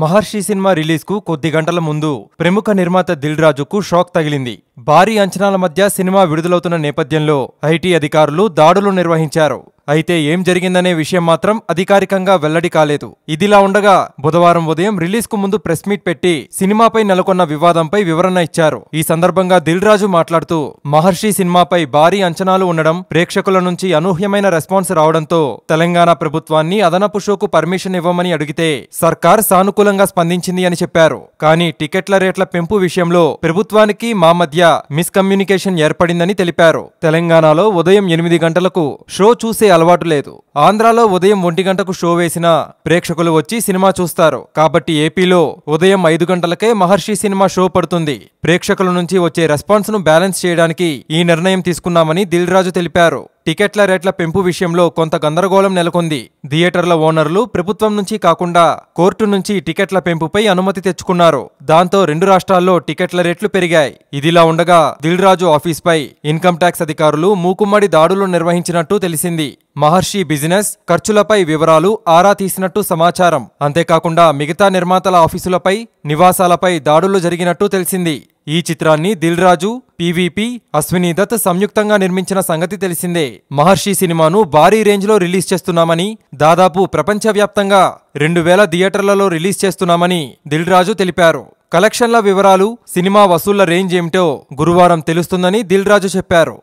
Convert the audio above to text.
మహర్షి cinema రిలీజ్కు కొద్ది గంటల ముందు ప్రముఖ నిర్మాత దిల్ రాజుకు షాక్ తగిలింది భారీ అంచనాల మధ్య సినిమా విడుదలవుతున్న నేపథ్యంలో ఐటీ అధికారులు దాడులు నిర్వహించారు అయితే ఏం జరిగిందనే విషయం మాత్రం అధికారికంగా వెల్లడి కాలేదు ఇదిలా ఉండగా బుధవారం ఉదయం రిలీజ్ కు ముందు ప్రెస్ మీట్ పెట్టి సినిమాపై నెలకొన్న వివాదంపై వివరణ ఇచ్చారు ఈ సందర్భంగా దిల్ రాజు మాట్లాడుతూ మహర్షి సినిమాపై భారీ అంచనాలు ఉండడం ప్రేక్షకుల నుంచి అనూహ్యమైన రెస్పాన్స్ రావడంతో తెలంగాణ ప్రభుత్వాన్ని అదనపు షోకు పర్మిషన్ ఇవ్వమని అడిగితే సర్కార్ సానుకూలంగా స్పందించింది అని చెప్పారు కానీ టికెట్ల రేట్ల పెంపు విషయంలో ప్రభుత్వానికి మా మధ్య మిస్కమ్యూనికేషన్ ఏర్పడిందని తెలిపారు తెలంగాణలో ఉదయం ఎనిమిది గంటలకు షో చూసే అలవాటు లేదు ఆంధ్రాలో ఉదయం ఒంటి గంటకు షో వేసినా ప్రేక్షకులు వచ్చి సినిమా చూస్తారు కాబట్టి ఏపీలో ఉదయం ఐదు గంటలకే మహర్షి సినిమా షో పడుతుంది ప్రేక్షకుల నుంచి వచ్చే రెస్పాన్స్ ను బ్యాలెన్స్ చేయడానికి ఈ నిర్ణయం తీసుకున్నామని దిల్ రాజు తెలిపారు టికెట్ల రేట్ల పెంపు విషయంలో కొంత గందరగోళం నెలకొంది థియేటర్ల ఓనర్లు ప్రభుత్వం నుంచి కాకుండా కోర్టు నుంచి టికెట్ల పెంపుపై అనుమతి తెచ్చుకున్నారు దాంతో రెండు రాష్ట్రాల్లో టికెట్ల రేట్లు పెరిగాయి ఇదిలా ఉండగా దిల్రాజు ఆఫీస్పై ఇన్కమ్ అధికారులు మూకుమ్మడి దాడులు నిర్వహించినట్టు తెలిసింది మహర్షి బిజినెస్ ఖర్చులపై వివరాలు ఆరా తీసినట్టు సమాచారం అంతేకాకుండా మిగతా నిర్మాతల ఆఫీసులపై నివాసాలపై దాడులు జరిగినట్టు తెలిసింది ఈ చిత్రాన్ని దిల్ రాజు పీవీపీ అశ్విని దత్ సంయుక్తంగా నిర్మించిన సంగతి తెలిసిందే మహర్షి సినిమాను భారీ రేంజ్లో రిలీజ్ చేస్తున్నామని దాదాపు ప్రపంచవ్యాప్తంగా రెండు వేల థియేటర్లలో రిలీజ్ చేస్తున్నామని దిల్ రాజు తెలిపారు కలెక్షన్ల వివరాలు సినిమా వసూళ్ల రేంజ్ ఏమిటో గురువారం తెలుస్తుందని దిల్ రాజు చెప్పారు